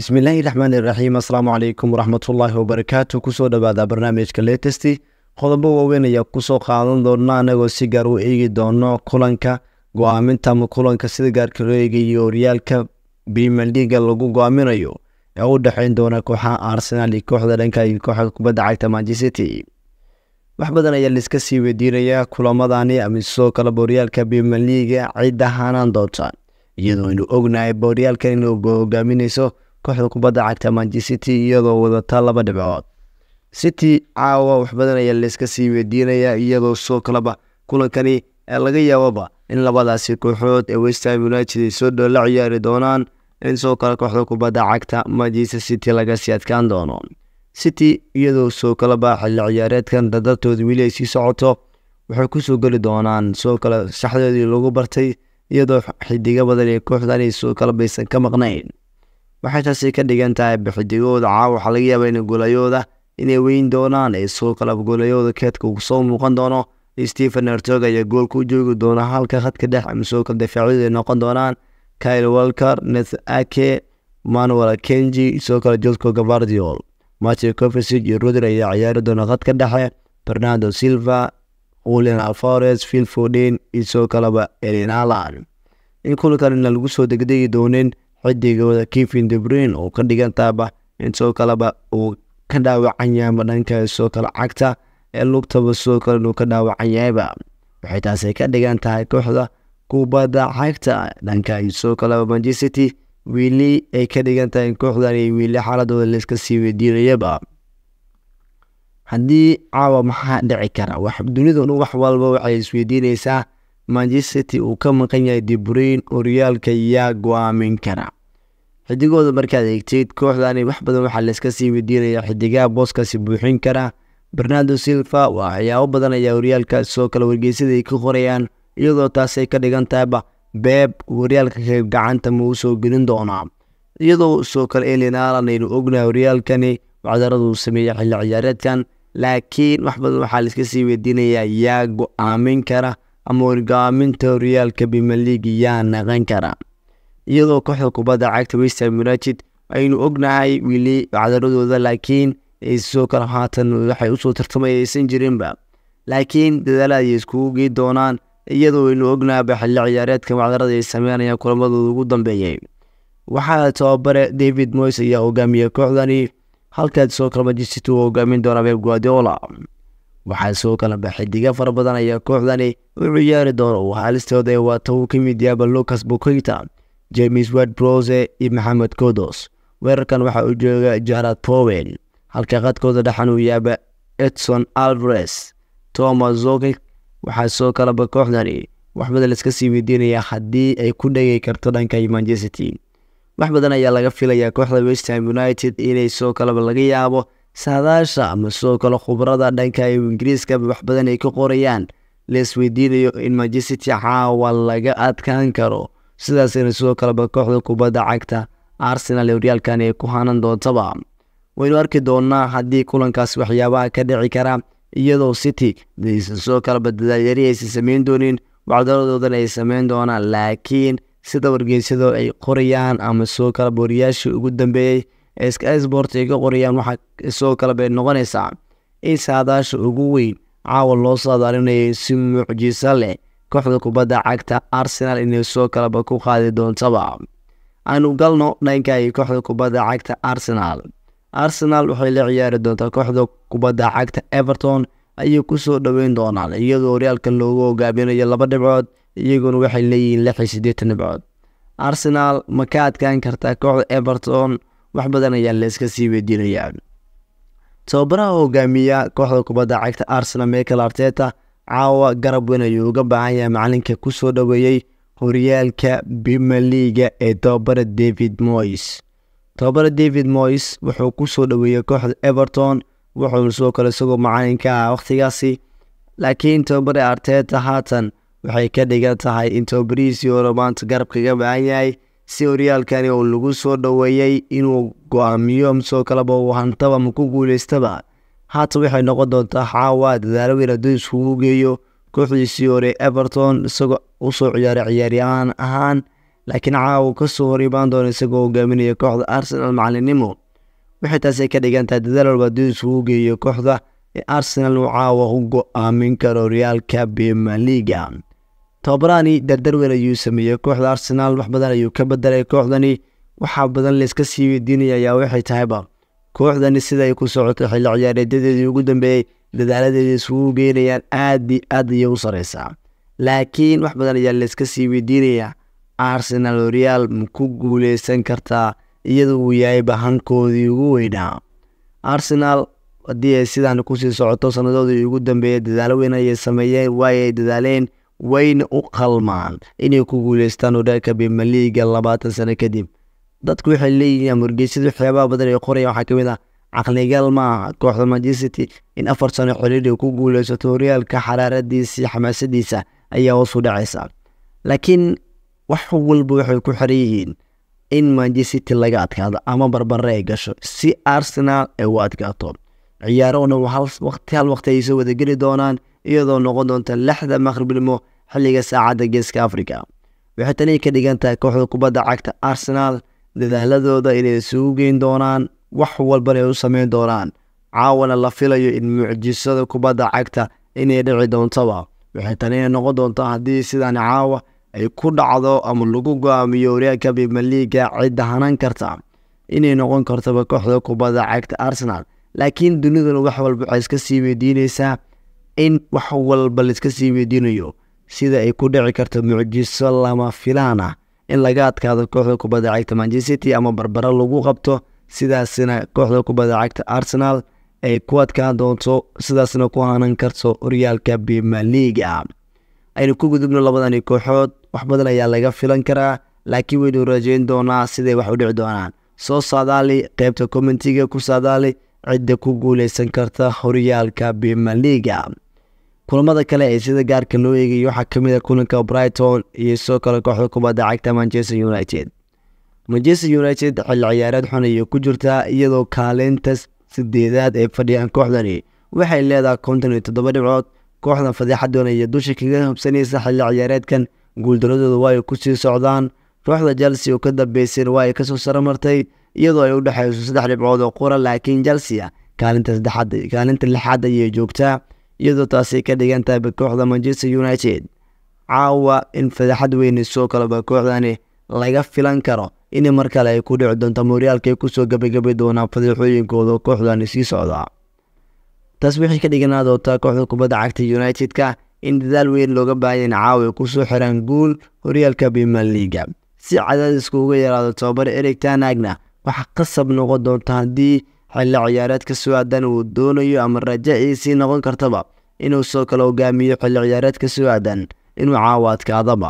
bismillaahi raxmaani raxiim assalaamu calaykum waraxmatullaahi wabarakaatu kusoo dhawaada barnaamijka letest qodobo waaweyn ayaa kusoo qaadan doona anagoo si gaar u eegi doono kulanka go-aaminta ama kulanka sida gaarka loo eegayo horyaalka bimeliga lagu go-aaminayo ee u dhexeyn doona kooxaha arsenaal iyo kooxda dhanka iyo kooxda kubadda cagta manchesity wax badan ayaa laiska sii weydiinayaa kulamadani ama sidoo kaleba horyaalka bimeliga cidda haanaan doonta iyadoo aynu ognahay ba inuu hogaaminayso kooxda kubadda cagta manchester city iyadoo wadata laba dhibcood city caawa wax badan ayaa layska sii weydiinaya iyadoo soo kalaba kulankani laga yaababa in labadaasi kooxood ee westham united ay soo dhola ciyaari doonaan in soo kale kooxda kubadda cagta manchester city laga sii adkaan doono city iyadoo soo kaleba xilli ciyaareedkan dadartooda weli ay sii socoto waxay kusoo geli doonaan soo kale saxdoodii lagu bartay iyadoo xidiga badan ee kooxdan ay soo kalaba ka maqnayn waxay taasi ka dhigan tahay bixidigooda caawa waxaa laga yaaba in golayooda inay weyn doonaan ee suuqa golayooda keedka uu soo muuqan doono stephen ertoga ayaa goolka u joogi doona halka khadka dhex masuulka difaacyadu ay noqon doonaan kyle walker neth ake manuel kenji soo kale josco gabardiol matthew cofesig iyo rodr ayaa ciyaari doona khadka dhexe fernando silva julian alfores phil foden iyo sidoo kaleba elin alan in kulankan lagu soo degdegi doonin xidigooda kevin debrain oo ka dhigan taaba in sidoo kaleba uu ka dhaawacan yahayba dhanka sidoo kale cagta ee lugtaba sidoo kale inuu ka dhaawacan yahayba waxay taasi ka dhigan tahay kooxda kubadda cagta dhanka sidoo kaleba manchester wiili ay ka dhigan tahay kooxdan wiili xaaladooda layska sii weydiinayaba haddii caawa maxaa dhici kara dunidanu wax walba waxay isweydiineysaa manchesity uu ka maqan yahay dibreyn horyaalka yaa go-aamin kara xidigooda markaad eegteed kooxdani wax badan waxaa layska sii weydiinaya xidigaha booskaasi buuxin kara barnardo silva waa waxyaabo badan ayaa horyaalkaas oo kale wargeysyada ay ka qorayaan iyadoo taasay ka dhigan tahayba beeb horyaalka qayb gacanta ma usoo gelin doonaa iyadoo soo kale elin alan aynu ognahay horyaalkani mucadarada uu sameeyey xilli ciyaareedkan laakiin wax badan waxaa layska sii weydiinayaa yaa go-aamin kara ama wargaaminta horyaalka premier yaa naqan kara iyadoo kooxda kubadda cagta westham united aynu ognahay wili wacdaradooda laakiin sidoo kale haatan waxay usoo tartamayaysan jirinba laakiin dadaalaad ay iskugu gei doonaan iyadoo aynu ognahayba xilli ciyaareedka wacdarada ay sameynayaan kulamadooda ugu dambeeyey waxaa tababare david moys ayaa hogaamiya kooxdani halkaad sidoo kale majisito u hogaamin doona beb guardiola waxaa soo kala baxay xidiga fara badan ayaa kooxdani u ciyaari doono uu haalistooda waata uu ka mid yaaba lucas bukita james ward brose iyo maxamed kodos weerarkan waxaa u jooga jarad powel halka qadkooda dhexan uu yaaba edson alvares thomas zoki waxaa soo kalaba kooxdani wax badan laiska sii weydiinaya haddii ay ku dhegi karto dhanka manchester wax badan ayaa laga filayaa kooxda westham united inay soo kalaba laga yaabo saadaasha ama sidoo kale khubrada dhanka ingiriiska wax badan ay ka qorayaan weydiinayo in manchesity caawa laga adkaan karo sidaasina sidoo kaleba kooxda kubadda cagta arsenal horyaalkan ee ku hanan doontaba waynu arki doonaa haddii kulankaas waxyaabaha ka dhici kara iyadoo city aysan sidoo kaleba dadaalyari aysan sameyn doonin wacdaladoodan ay sameyn doonaan laakiin sida wargeysyado ay qorayaan ama sidoo kaleba wariyaashii ugu dambeeyey ee sky sport ka qorayaan waxaa soo kala bay noqonaysaa in saadaasha ugu weyn caawa loo saadaalinayay si mucjiso leh kooxda kubadda cagta arsenal inay soo kalaba ku qaadi doontaba aynu galno dhankay kooxda kubadda cagta arsenal arsenal waxay la ciyaari doontaa kooxda kubadda cagta everton ayay kusoo dhoweyn doonaan iyadoo horyaalka loogu hogaaminayo laba dhibcood iyaguna waxay leeyihiin lix iyo siddeetan dhibcood arsenal ma ka adkaan kartaa kooxda everton wax badan ayaa layska sii weydiinayaa tababaraha hogaamiya kooxda kubadda cagta arsenal michael arteta caawa garab weyn ayuu uga baahan yahay macalinka kusoo dhoweeyey horyaalka bimaliga ee tababara david moys tababara david moys wuxuu kusoo dhoweeyey kooxda everton wuxuuna sidoo kale isagoo macalinka ah wakhtigaasi laakiin tababari arteta haatan waxay ka dhigan tahay in tababarihiisii hore maanta garab kaga baahan yahay si horyaalkani uu lagu soo dhoweeyey inuu go-aamiyo masoo kaleba uu hantaba ma ku guuleystaba haata waxay noqon doontaa caawa dadaalo weyn hadduu iskugu geeyo kooxdiisii hore everton isagoo usoo ciyaaray ciyaaryahaan ahaan laakiin caawa kasoo hor imaan doona isagoo hogaaminaya kooxda arsenal macalinimo waxay taasi ka dhigantahay dadaal walba hadduu iskugu geeyo kooxda ee arsenal uu caawa u go-aamin karo horyaalka bemaliga tobabarani dardarwen ayuu sameeyey kooxda arsenaal wax badan ayuu ka bedelay kooxdani waxaa badan layska sii weydiinaya ayaa waxay tahayba kooxdani siday ku socotay xilli ciyaareedyadeedii ugu dambeeyey dadaaladeeda isugu geynayaan aad i aad ayay u sareysaa laakiin wax badan ayaa layska sii weydiinayaa arsenaal oo reaal ma ku guuleysan kartaa iyadoo uu yahay bahankoodii ugu weynaa arsenaal haddii ay sidaan kusii socoto sanadoodii ugu dambeeyey dadaalo weyn ayay sameeyeen waay dadaaleen wayna u qalmaan inay ku guuleystaan hodaanka bemaliga labaatan sano kadib dadku waxay leeyihiin amurgeysyada waxyaabaha badan ee qoraya waxaa kamid ah caqligaal ma aha kooxda mancity in afar sano xiriir ay ku guuleysato horyaalka xaraaradiisa xamaasadiisa ayaa hoosu dhaceysa laakiin wax walba waxay ku xiran yihiin in mancity laga adkaado ama barbare ay gasho si arsenal ay u adkaato ciyaarona waqti hal waqti ay soo wadageli doonaan iyadoo noqon doonta lixda maqribnimo xilliga saacadda geeska africa waxay tani ka dhigan tahay kooxda kubadda cagta arsenaal dadaaladooda inay isugu geyn doonaan wax walbana ay u sameyn doonaan caawana la filayo in mucjisada kubadda cagta inay dhici doontaba waxay tanina noqon doontaa haddii sidan caawa ay ku dhacdo ama lagu go-aamiyo horyaalka bimaliga cidda hanan karta inay noqon kartaba kooxda kubadda cagta arsenaal laakiin dunidan wax walba waxaa iska sii weydiineysaa in wax walba laiska sii weydiinayo sida ay ku dhici karto mucjiso lama filaan ah in laga adkaado kooxda kubadda cagta manchesity ama barbaro lagu qabto sidaasna kooxda kubadda cagta arsenal ay ku adkaan doonto sidaasna ku hanan karto horyaalka bimaliga aynu ku gudubno labadani kooxood wax badan ayaa laga filan karaa laakiin waynu rajayn doonaa siday wax u dhici doonaan soo saadaali qeybta commentiga ku saadaali cidda ku guuleysan karta horyaalka bimaliga kulamada kale ee sida gaarka loo eegayo waxaa ka mid a ah kulanka brighton iyo sidoo kale kooxda kubadda cagta manchester united manchester united xilli ciyaareed xun ayay ku jirtaa iyadoo kaalinta sideedaad ee fadhiyaan kooxdani waxay leedahay konton iyo toddoba dhibcood kooxdan fadeexadoon ayay dusha kaga hubsanaysa xilli ciyaareedkan guuldaradooda ku sii socdaan kooxda chelsea oo ka dambeysayna waa ay kasoo saro martay iyadoo ay u dhexeyso saddex dhibcood oo qura laakiin chelsea kaalinta saddexaad kaalinta lixaad ayay joogtaa iyadoo taasay ka dhigan tahay kooxda manchester united caawa in fadaxad weyne soo kalaba kooxdani laga filan karo in mar kale ay ku dhici doonto mooryaalkaay kusoo gabagabi doonaan fadaxooyinkooda kooxdani sii socda taas wixii ka dhiganaad ootaa kooxda kubadda cagta united-ka in dadaal weyn looga baahaya caawa ay kusoo xiraan guul horyaalka bimal si cadaadis kuuga yaraado tobabare ereg tanagna waxaa qasab noqon doonta haddii xilli ciyaareedka suaadan uu doonayo ama rajaciisii noqon kartaba inuu soo kale hogaamiyo xilli ciyaareedka suaadan inuu caawaadkaadaba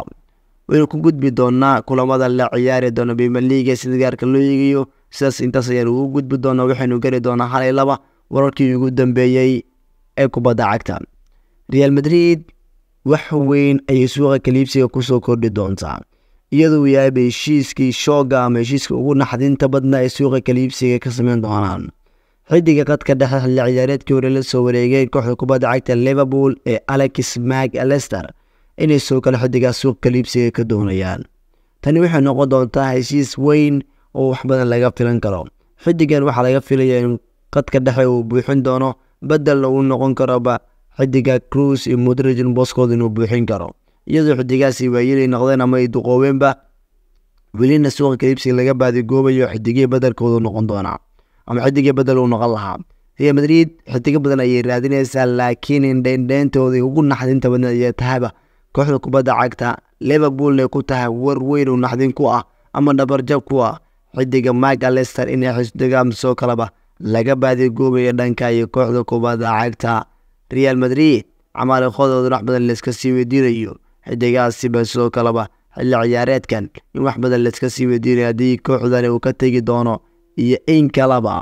waynu ku gudbi doonaa kulamada la ciyaari doona bima liiga sida loo eegayo sidaas intaas ayaan ugu gudbi doonaa waxaynu gari doonaa hal iyo laba wararkii ugu dambeeyey ee kubadda cagta real madrid wax weyn ayay suuqa kaliibsiga kusoo kordhi doontaa iyaduu yahay heshiiskii shooga ama heshiiska ugu naxdinta badna ee suuqa kaliibsiga ka sameyn doonaan xidiga qadka dhexe xilli ciyaareedkii hore la soo wareegeen kooxda kubadda cagta liverpool ee alex mag lester inay soo kale xidigaas suuq kaliibsiga ka doonayaan tani waxay noqon doontaa heshiis weyn oo wax badan laga filan karo xidigan waxaa laga filaya in qadka dhexe uu buuxin doono bedel lagu noqon karoba xidiga cruise iyo mudrajin boskood inuu buuxin karo iyadoo xidigaasi waayelay noqdeen ama ay duqoobeenba welina suuqa iibsi laga baadigoobayo xidigya badelkoodu noqon doonaa ama xidiga badel uu noqon lahaa real madrid xidiga badan ayay raadineysaa laakiin indheendheentooda ugu naxdinta badan ayay tahayba kooxda kubadda cagta liverpoolna ku tahay war weyn uu naxdin ku ah ama dhabarjab ku ah xidiga michael alester inay xisdigaamsoo kaleba laga baadigoobayo dhanka iyo kooxda kubadda cagta real madrid camaaliqadooduna wax badan layska sii weydiinayo xidigaasiba sidoo kaleba xilli ciyaareedkan in wax badan layska sii weydiinaya haddii kooxdani uu ka tegi doono iyo in kalaba